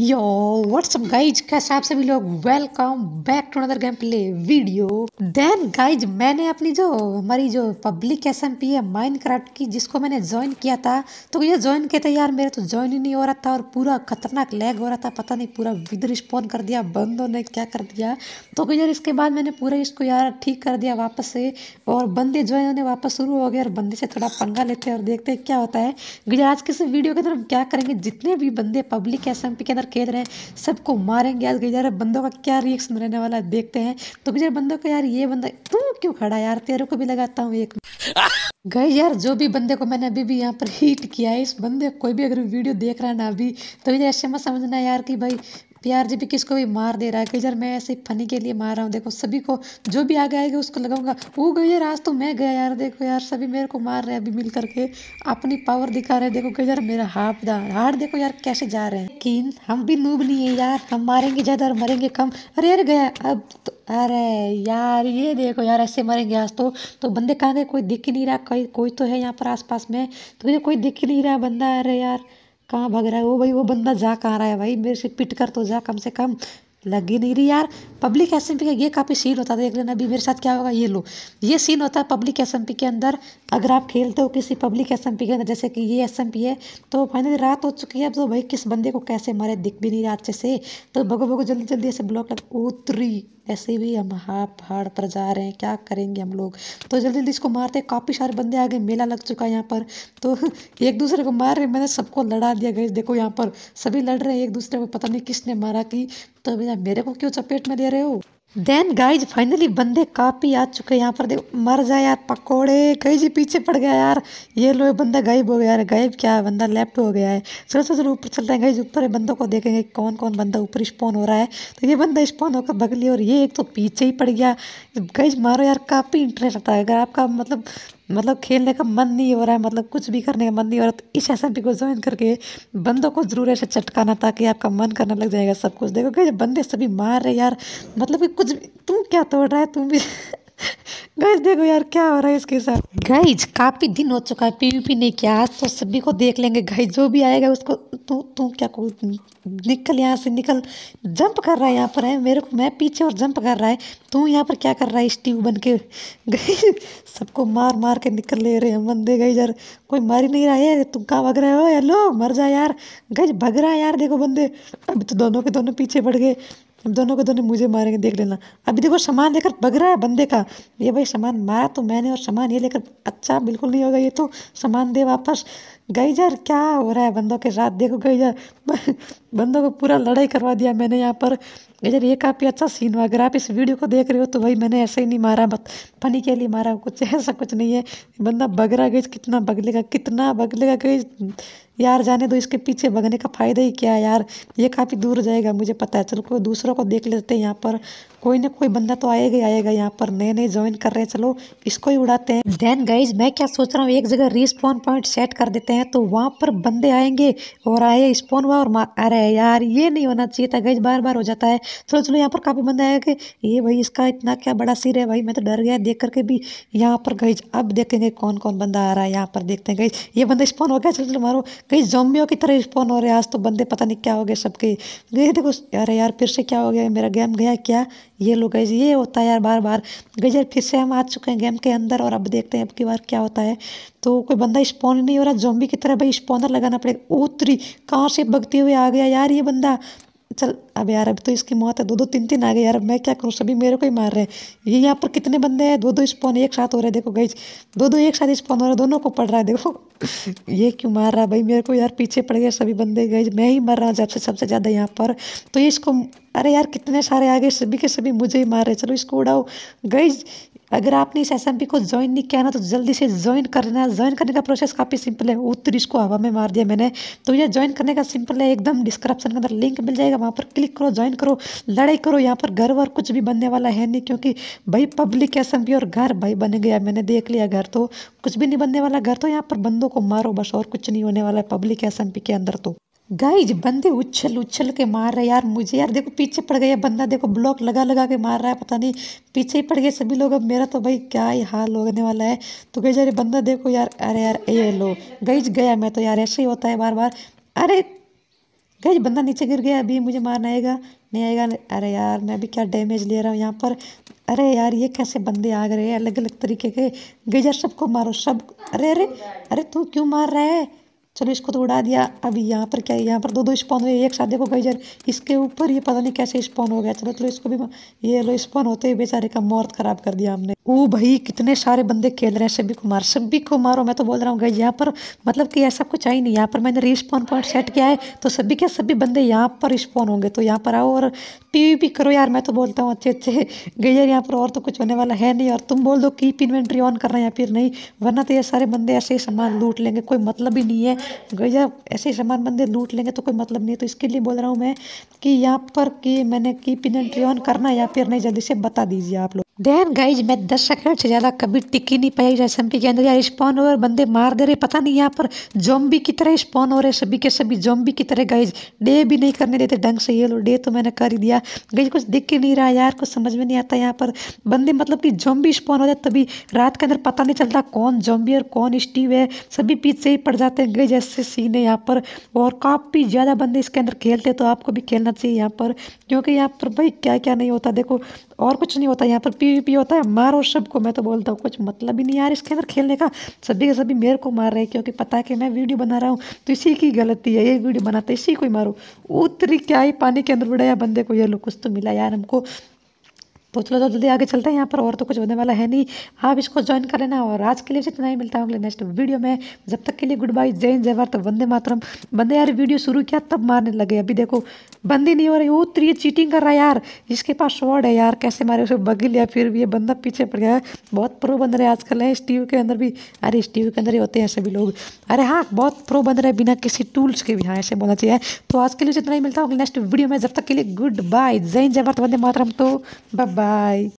यो up guys कैसे आप सभी लोग welcome back to another game play video then guys मैंने अपनी जो हमारी जो पब्लिक एस एम पी है माइंड क्राफ्ट की जिसको मैंने ज्वाइन किया था तो ये ज्वाइन किया था यार मेरा तो ज्वाइन ही नहीं हो रहा था और पूरा खतरनाक लैग हो रहा था पता नहीं पूरा विदर स्पॉन कर दिया बंद ने क्या कर दिया तो यार इसके बाद मैंने पूरा इसको यार ठीक कर दिया वापस से और बंदे ज्वाइन होने वापस शुरू हो गए और बंदे से थोड़ा पंगा लेते हैं और देखते हैं क्या होता है आज के इस वीडियो के अंदर हम क्या करेंगे जितने भी बंदे पब्लिक एस एम पी के अंदर खेल रहे हैं सबको मारेंगे आज यार बंदों का क्या रिएक्शन रहने वाला है देखते हैं तो यार बंदों का यार ये बंदा तू क्यों खड़ा यार तेरे को भी लगाता हूँ एक गई यार जो भी बंदे को मैंने अभी भी यहाँ पर हीट किया है इस बंदे कोई भी अगर वीडियो देख रहा है ना अभी तो यार ऐसे मत समझना यार कि भाई जी भी किसको भी मार दे रहा है कि यार मैं ऐसे फनी के लिए मार रहा हूँ देखो सभी को जो भी आगे आएगा उसको लगाऊंगा वो गई यार आज तो मैं गया यार देखो यार सभी मेरे को मार रहे हैं अभी मिल करके अपनी पावर दिखा रहे हैं देखो कई यार मेरा हाफ हार देखो यार कैसे जा रहे हैं कि हम भी नूब नहीं है यार हम मारेंगे ज़्यादा और मरेंगे कम अरे यार गया अब तो अरे यार ये देखो यार ऐसे मरेंगे आज तो तो बंदे कहाँ गए कोई दिख ही नहीं रहा कोई कोई तो है यहाँ पर आसपास में तो मुझे कोई दिख ही नहीं रहा बंदा अरे यार कहाँ भाग रहा है वो भाई वो बंदा जा कहाँ रहा है भाई मेरे से पिट कर तो जा कम से कम लग ही नहीं रही यार पब्लिक एस का ये काफ़ी सीन होता था देख लेना अभी मेरे साथ क्या होगा ये लो ये सीन होता है पब्लिक एस के अंदर अगर आप खेलते हो किसी पब्लिक एस के अंदर जैसे कि ये एस है तो फाइनली रात हो चुकी है अब तो भाई किस बंदे को कैसे मारे दिख भी नहीं रहा अच्छे से तो भगो भगो जल्दी जल्दी ऐसे ब्लॉक लग उतरी ऐसे भी हम हाँ पहाड़ पर जा रहे हैं क्या करेंगे हम लोग तो जल्दी जल्दी इसको मारते काफ़ी सारे बंदे आ गए मेला लग चुका है यहाँ पर तो एक दूसरे को मार रहे मैंने सबको लड़ा दिया गई देखो यहाँ पर सभी लड़ रहे हैं एक दूसरे को पता नहीं किसने मारा कि तो भैया मेरे को क्यों चपेट में दे रहे हो देन गाइज फाइनली बंदे काफ़ी आ चुके हैं यहाँ पर देखो मर जाए यार पकोड़े कहीं जी पीछे पड़ गया यार ये लो बंदा गायब हो गया यार गायब क्या है बंदा लेफ्ट हो गया है चलो सर चलो ऊपर चलते हैं गाइज ऊपर बंदों को देखेंगे कौन कौन बंदा ऊपर स्पॉन हो रहा है तो ये बंदा स्पॉन होकर भग लिया और ये एक तो पीछे ही पड़ गया गाइज मारो यार काफ़ी इंटरेस्ट आता है अगर आपका मतलब मतलब खेलने का मन नहीं हो रहा है मतलब कुछ भी करने का मन नहीं हो रहा तो इस एस को ज्वाइन करके बंदों को ज़रूर ऐसे चटकाना ताकि आपका मन करने लग जाएगा सब कुछ देखो क्या बंदे सभी मार रहे यार मतलब कि कुछ तुम क्या तोड़ रहा है तुम भी गाइज देखो यार क्या हो रहा है इसके साथ गाइज काफ़ी दिन हो चुका है पीवीपी नहीं किया आज तो सभी को देख लेंगे गाइज जो भी आएगा उसको तू तू क्या को निकल यहाँ से निकल जंप कर रहा है यहाँ पर है मेरे को मैं पीछे और जंप कर रहा है तू यहाँ पर क्या कर रहा है स्टीव बन के गई सबको मार मार के निकल ले रहे हैं बंदे गई यार कोई मार ही नहीं रहा है तुम कहाँ भग रहे हो लो मर जा यार गज भग रहा है यार देखो बंदे अभी तो दोनों के दोनों पीछे पड़ गए दोनों को दोनों मुझे मारेंगे देख लेना अभी देखो सामान लेकर भग रहा है बंदे का ये भाई सामान मारा तो मैंने और सामान ये लेकर अच्छा बिल्कुल नहीं होगा ये तो सामान दे वापस गई क्या हो रहा है बंदों के साथ देखो गई बंदों को पूरा लड़ाई करवा दिया मैंने यहाँ पर इधर ये काफ़ी अच्छा सीन हुआ अगर आप इस वीडियो को देख रहे हो तो भाई मैंने ऐसे ही नहीं मारा मत फनी के लिए मारा कुछ ऐसा कुछ नहीं है बंदा बग रहा गई कितना बगलेगा कितना बगलेगा गई यार जाने दो इसके पीछे भगने का फ़ायदा ही क्या है यार ये काफ़ी दूर जाएगा मुझे पता है चलो दूसरों को देख लेते हैं यहाँ पर कोई ना कोई बंदा तो आएगा आएगा यहाँ पर नए नए ज्वाइन कर रहे हैं चलो इसको ही उड़ाते हैं देन गाइज मैं क्या सोच रहा हूँ एक जगह रिस्पॉन पॉइंट सेट कर देते हैं तो वहाँ पर बंदे आएंगे और आए स्पॉन हुआ और अरे यार ये नहीं होना चाहिए था गाइज बार बार हो जाता है चलो चलो यहाँ पर काफ़ी बंदा आएगा कि ये भाई इसका इतना क्या बड़ा सिर है भाई मैं तो डर गया देख करके भी यहाँ पर गईज अब देखेंगे कौन कौन बंदा आ रहा है यहाँ पर देखते हैं गई ये बंदा स्पॉन हो गया चलो चलो मारो गई जोमियो की तरह स्पॉन हो रहे आज तो बंदे पता नहीं क्या हो गए सबके गए देखो अरे यार फिर से क्या हो गया मेरा गेम गया क्या ये लो गई ये होता है यार बार बार गजर फिर से हम आ चुके हैं गेम के अंदर और अब देखते हैं अब की बार क्या होता है तो कोई बंदा स्पॉन नहीं हो रहा जॉम्बी की तरह भाई स्पॉनर लगाना पड़ेगा ओतरी कहाँ से भगती हुए आ गया यार ये बंदा चल अब यार अभी तो इसकी मौत है दो दो तीन तीन आ गए यार मैं क्या करूँ सभी मेरे को ही मार रहे हैं ये यहाँ पर कितने बंदे हैं दो दो स्पॉन एक साथ हो रहे हैं देखो गई दो दो एक साथ स्पॉन हो रहे हैं दोनों को पड़ रहा है देखो ये क्यों मार रहा है भाई मेरे को यार पीछे पड़ गया सभी बंदे गए मैं ही मर रहा हूँ सबसे सबसे ज़्यादा यहाँ पर तो ये इसको अरे यार कितने सारे आ गए सभी के सभी मुझे ही मार रहे चलो इसको उड़ाओ गई अगर आपने इस एस को ज्वाइन नहीं किया ना तो जल्दी से ज्वाइन कर लेना ज्वाइन करने का प्रोसेस काफ़ी सिंपल है उत्तर इसको हवा में मार दिया मैंने तो ये ज्वाइन करने का सिंपल है एकदम डिस्क्रिप्शन के अंदर लिंक मिल जाएगा वहाँ पर क्लिक करो ज्वाइन करो लड़ाई करो यहाँ पर घर वर कुछ भी बनने वाला है नहीं क्योंकि भाई पब्लिक एस और घर भाई बन गया मैंने देख लिया घर तो कुछ भी नहीं बनने वाला घर तो यहाँ पर बंदों को मारो बस और कुछ नहीं होने वाला है पब्लिक एस के अंदर तो गाइज बंदे उछल उछल के मार रहे यार मुझे यार देखो पीछे पड़ गया बंदा देखो ब्लॉक लगा लगा के मार रहा है पता नहीं पीछे ही पड़ गए सभी लोग अब मेरा तो भाई क्या ही हाल होने वाला है तो गई यार बंदा देखो यार अरे यार ये लो गईज गया मैं तो यार ऐसे ही होता है बार बार अरे गई बंदा नीचे गिर गया अभी मुझे मारना आएगा नहीं आएगा अरे यार मैं भी क्या डैमेज ले रहा हूँ यहाँ पर अरे यार ये कैसे बंदे आ गए अलग अलग तरीके के गई यार सबको मारो सब अरे अरे अरे तू क्यों मार रहा है चलो इसको तो उड़ा दिया अब यहाँ पर क्या है यहाँ पर दो दो स्पॉन हुए एक साथ देखो गई जर इसके ऊपर ये पता नहीं कैसे स्पॉन हो गया चलो चलो इसको भी ये लो स्पॉन होते ही बेचारे का मौत खराब कर दिया हमने ओ भाई कितने सारे बंदे खेल रहे हैं सभी को मार सभी को मारो मैं तो बोल रहा हूँ गई यहाँ पर मतलब कि ऐसा कुछ आई नहीं यहाँ पर मैंने रिस्पॉन पॉइंट सेट किया है तो सभी के सभी बंदे यहाँ पर स्पॉन होंगे तो यहाँ पर आओ और पी करो यार मैं तो बोलता हूँ अच्छे अच्छे गई यार यहाँ पर और तो कुछ होने वाला है नहीं और तुम बोल दो कीप इन्वेंट्री ऑन करना या फिर नहीं वरना तो ये सारे बंदे ऐसे ही सामान लूट लेंगे कोई मतलब ही नहीं है गैया ऐसे सामान बंदे लूट लेंगे तो कोई मतलब नहीं तो इसके लिए बोल रहा हूँ मैं कि यहाँ पर कि मैंने की पिन एंट्री ऑन करना या फिर नहीं जल्दी से बता दीजिए आप लोग देन गाइज मैं दस सेकंड से ज़्यादा कभी टिकी नहीं पाई जैसे एम के अंदर यार स्पॉन हो रहे बंदे मार दे रहे पता नहीं यहाँ पर जोम्बी की तरह स्पॉन हो रहे सभी के सभी जोम्बी की तरह गाइज डे भी नहीं करने देते ढंग से ये लो डे तो मैंने कर ही दिया गाइज कुछ दिख ही नहीं रहा यार कुछ समझ में नहीं आता यहाँ पर बंदे मतलब कि भी स्पॉन हो जाए तभी रात के अंदर पता नहीं चलता कौन भी और कौन स्टीव है सभी पीछे ही पड़ जाते हैं गई ऐसे सीन है यहाँ पर और काफ़ी ज़्यादा बंदे इसके अंदर खेलते तो आपको भी खेलना चाहिए यहाँ पर क्योंकि यहाँ पर भाई क्या क्या नहीं होता देखो और कुछ नहीं होता यहाँ पर पीवीपी होता है मारो सबको मैं तो बोलता हूँ कुछ मतलब ही नहीं यार इसके अंदर खेलने का सभी के सभी मेरे को मार रहे हैं क्योंकि पता है कि मैं वीडियो बना रहा हूँ तो इसी की गलती है ये वीडियो बनाते इसी को ही मारो उतरी क्या ही पानी के अंदर उड़ाया बंदे को ये लोग कुछ तो मिला यार हमको तो चलो जल्दी आगे चलते हैं यहाँ पर और तो कुछ होने वाला है नहीं आप इसको ज्वाइन कर लेना और आज के लिए इतना ही मिलता हूँ नेक्स्ट वीडियो में जब तक के लिए गुड बाई जय जय भारत वंदे मातरम बंदे यार वीडियो शुरू किया तब मारने लगे अभी देखो बंदी नहीं हो रही वो त्री चीटिंग कर रहा है यार इसके पास शॉर्ड है यार कैसे मारे उसे बगी लिया फिर भी ये बंदा पीछे पड़ गया है बहुत प्रो बन रहे आजकल है स्टीव के अंदर भी अरे स्टीव के अंदर ही होते हैं सभी लोग अरे हाँ बहुत प्रो बन रहे बिना किसी टूल्स के भी हाँ ऐसे बोलना चाहिए तो आज के लिए इतना ही मिलता हूँ नेक्स्ट वीडियो में जब तक के लिए गुड बाय जय जय भारत वंदे मातरम तो बाय Bye.